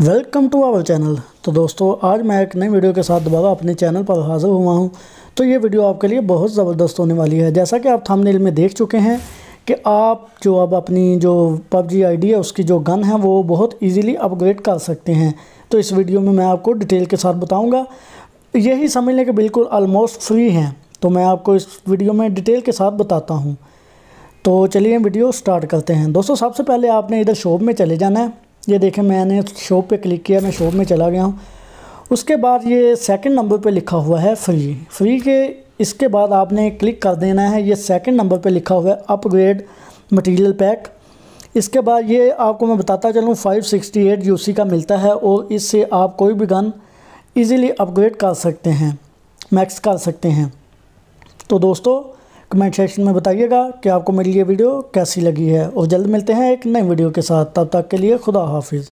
welcome to our channel तो दोस्तों आज मैं एक नई वीडियो के साथ दोबारा अपने चैनल पर हाजिर हुआ हूँ तो ये वीडियो आपके लिए बहुत ज़बरदस्त होने वाली है जैसा कि आप थंबनेल में देख चुके हैं कि आप जो अब अपनी जो पबजी आईडी है उसकी जो गन है वो बहुत इजीली अपग्रेड कर सकते हैं तो इस वीडियो में मैं आपको डिटेल के साथ बताऊँगा यही समझ लें कि बिल्कुल आलमोस्ट फ्री हैं तो मैं आपको इस वीडियो में डिटेल के साथ बताता हूँ तो चलिए वीडियो स्टार्ट करते हैं दोस्तों सबसे पहले आपने इधर शॉप में चले जाना है ये देखें मैंने शॉप पे क्लिक किया मैं शॉप में चला गया हूँ उसके बाद ये सेकंड नंबर पे लिखा हुआ है फ्री फ्री के इसके बाद आपने क्लिक कर देना है ये सेकंड नंबर पे लिखा हुआ है अपग्रेड मटेरियल पैक इसके बाद ये आपको मैं बताता चलूँ 568 यूसी का मिलता है और इससे आप कोई भी गन ईज़िली अपग्रेड कर सकते हैं मैक्स कर सकते हैं तो दोस्तों कमेंट सेक्शन में बताइएगा कि आपको मेरी ये वीडियो कैसी लगी है और जल्द मिलते हैं एक नए वीडियो के साथ तब तक के लिए खुदा हाफिज़